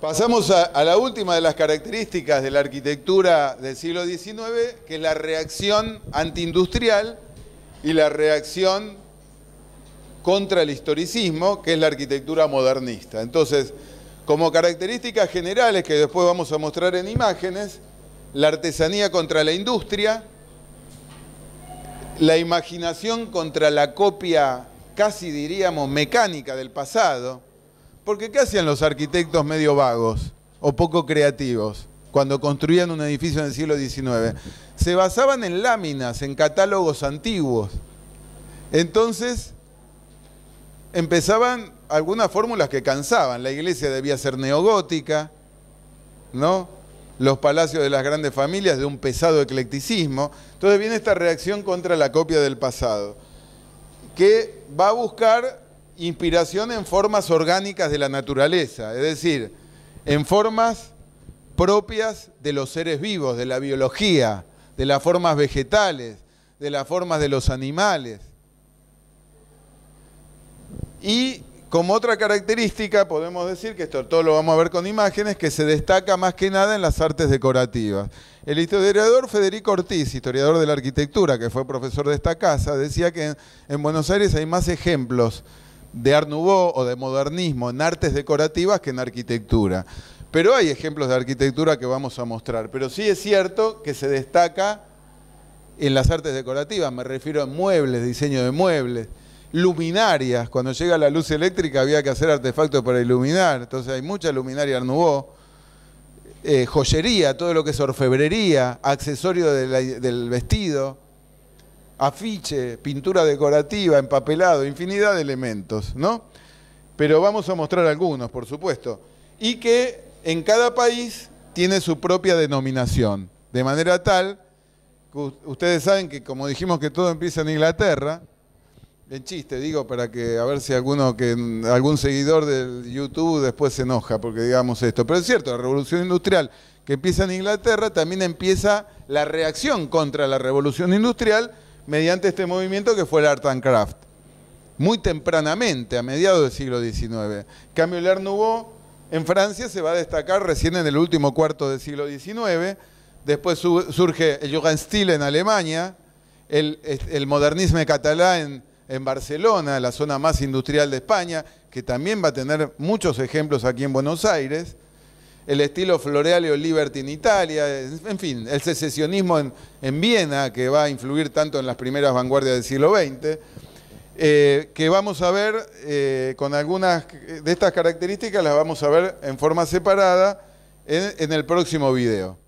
Pasamos a, la última de las características de la arquitectura del siglo XIX, que es la reacción antiindustrial y la reacción contra el historicismo, que es la arquitectura modernista. Entonces, como características generales que después vamos a mostrar en imágenes, la artesanía contra la industria, la imaginación contra la copia, casi diríamos, mecánica del pasado, porque ¿qué hacían los arquitectos medio vagos o poco creativos cuando construían un edificio en el siglo XIX? Se basaban en láminas, en catálogos antiguos. Entonces, empezaban algunas fórmulas que cansaban. La iglesia debía ser neogótica, ¿no? Los palacios de las grandes familias de un pesado eclecticismo. Entonces viene esta reacción contra la copia del pasado, que va a buscar inspiración en formas orgánicas de la naturaleza, es decir, en formas propias de los seres vivos, de la biología, de las formas vegetales, de las formas de los animales. Y como otra característica, podemos decir, que esto todo lo vamos a ver con imágenes, que se destaca más que nada en las artes decorativas. El historiador Federico Ortiz, historiador de la arquitectura, que fue profesor de esta casa, decía que en Buenos Aires hay más ejemplos de Art Nouveau o de modernismo en artes decorativas que en arquitectura. Pero hay ejemplos de arquitectura que vamos a mostrar. Pero sí es cierto que se destaca en las artes decorativas, me refiero a muebles, diseño de muebles, luminarias, cuando llega la luz eléctrica había que hacer artefactos para iluminar, entonces hay mucha luminaria Art Nouveau. Eh, joyería, todo lo que es orfebrería, accesorio del vestido, afiche, pintura decorativa, empapelado, infinidad de elementos, ¿no? Pero vamos a mostrar algunos, por supuesto. Y que en cada país tiene su propia denominación, de manera tal que ustedes saben que como dijimos que todo empieza en Inglaterra, el chiste digo para que a ver si alguno que algún seguidor del YouTube después se enoja porque digamos esto, pero es cierto, la revolución industrial que empieza en Inglaterra también empieza la reacción contra la revolución industrial mediante este movimiento que fue el Art and Craft, muy tempranamente, a mediados del siglo XIX. En cambio, el Art Nouveau en Francia se va a destacar recién en el último cuarto del siglo XIX, después surge el Jugendstil en Alemania, el, modernismo catalán en Barcelona, la zona más industrial de España, que también va a tener muchos ejemplos aquí en Buenos Aires, el estilo floreal y liberty en Italia, en fin, el secesionismo en, Viena, que va a influir tanto en las primeras vanguardias del siglo XX, eh, que vamos a ver eh, con algunas de estas características, las vamos a ver en forma separada en el próximo video.